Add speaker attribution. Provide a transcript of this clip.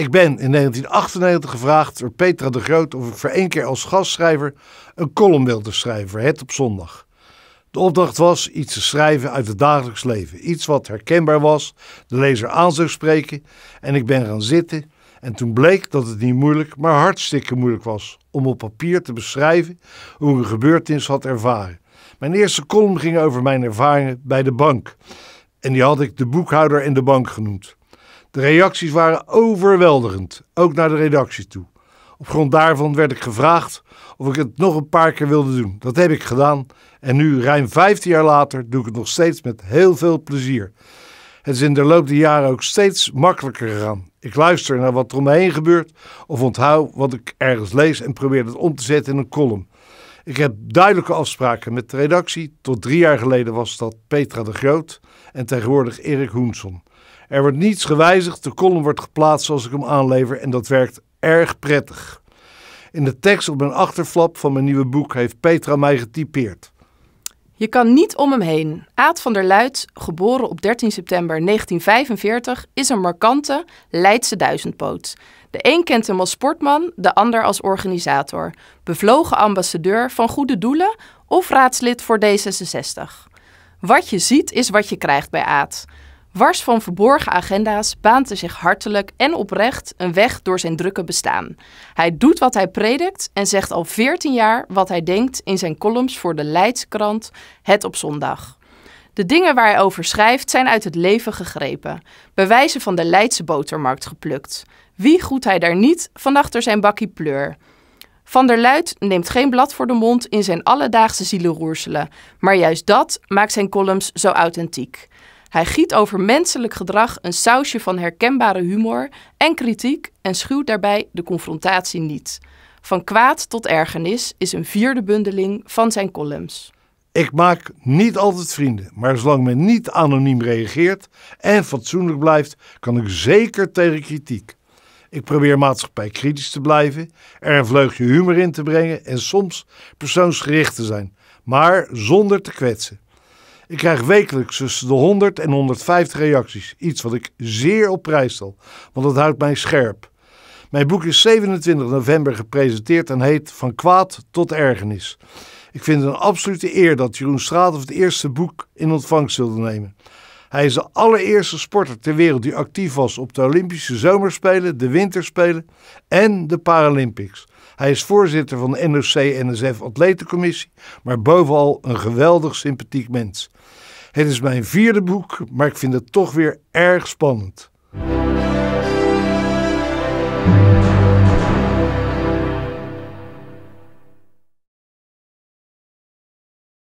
Speaker 1: Ik ben in 1998 gevraagd door Petra de Groot of ik voor één keer als gastschrijver een column wilde schrijven voor Het op Zondag. De opdracht was iets te schrijven uit het dagelijks leven. Iets wat herkenbaar was, de lezer aan zou spreken. En ik ben gaan zitten en toen bleek dat het niet moeilijk, maar hartstikke moeilijk was om op papier te beschrijven hoe ik een gebeurtenis had ervaren. Mijn eerste column ging over mijn ervaringen bij de bank. En die had ik de boekhouder in de bank genoemd. De reacties waren overweldigend, ook naar de redactie toe. Op grond daarvan werd ik gevraagd of ik het nog een paar keer wilde doen. Dat heb ik gedaan en nu, ruim 15 jaar later, doe ik het nog steeds met heel veel plezier. Het is in de loop der jaren ook steeds makkelijker gegaan. Ik luister naar wat er om me heen gebeurt of onthoud wat ik ergens lees en probeer dat om te zetten in een column. Ik heb duidelijke afspraken met de redactie. Tot drie jaar geleden was dat Petra de Groot en tegenwoordig Erik Hoenson. Er wordt niets gewijzigd, de kolom wordt geplaatst zoals ik hem aanlever en dat werkt erg prettig. In de tekst op mijn achterflap van mijn nieuwe boek heeft Petra mij getypeerd.
Speaker 2: Je kan niet om hem heen. Aad van der Luit, geboren op 13 september 1945, is een markante Leidse duizendpoot. De een kent hem als sportman, de ander als organisator, bevlogen ambassadeur van goede doelen of raadslid voor D66. Wat je ziet is wat je krijgt bij Aad. Wars van verborgen agenda's baant zich hartelijk en oprecht een weg door zijn drukke bestaan. Hij doet wat hij predikt en zegt al 14 jaar wat hij denkt in zijn columns voor de Leidskrant Het op Zondag. De dingen waar hij over schrijft zijn uit het leven gegrepen, bewijzen van de Leidse botermarkt geplukt. Wie groet hij daar niet van achter zijn bakkie pleur. Van der Luit neemt geen blad voor de mond in zijn alledaagse zielenroerselen, maar juist dat maakt zijn columns zo authentiek. Hij giet over menselijk gedrag een sausje van herkenbare humor en kritiek en schuwt daarbij de confrontatie niet. Van kwaad tot ergernis is een vierde bundeling van zijn columns. Ik maak
Speaker 1: niet altijd vrienden, maar zolang men niet anoniem reageert en fatsoenlijk blijft, kan ik zeker tegen kritiek. Ik probeer maatschappij kritisch te blijven, er een vleugje humor in te brengen en soms persoonsgericht te zijn, maar zonder te kwetsen. Ik krijg wekelijks tussen de 100 en 150 reacties. Iets wat ik zeer op prijs stel, want dat houdt mij scherp. Mijn boek is 27 november gepresenteerd en heet Van kwaad tot ergernis. Ik vind het een absolute eer dat Jeroen Straathoff het eerste boek in ontvangst wilde nemen. Hij is de allereerste sporter ter wereld die actief was op de Olympische Zomerspelen, de Winterspelen en de Paralympics. Hij is voorzitter van de NOC-NSF Atletencommissie, maar bovenal een geweldig sympathiek mens. Het is mijn vierde boek, maar ik vind het toch weer erg spannend.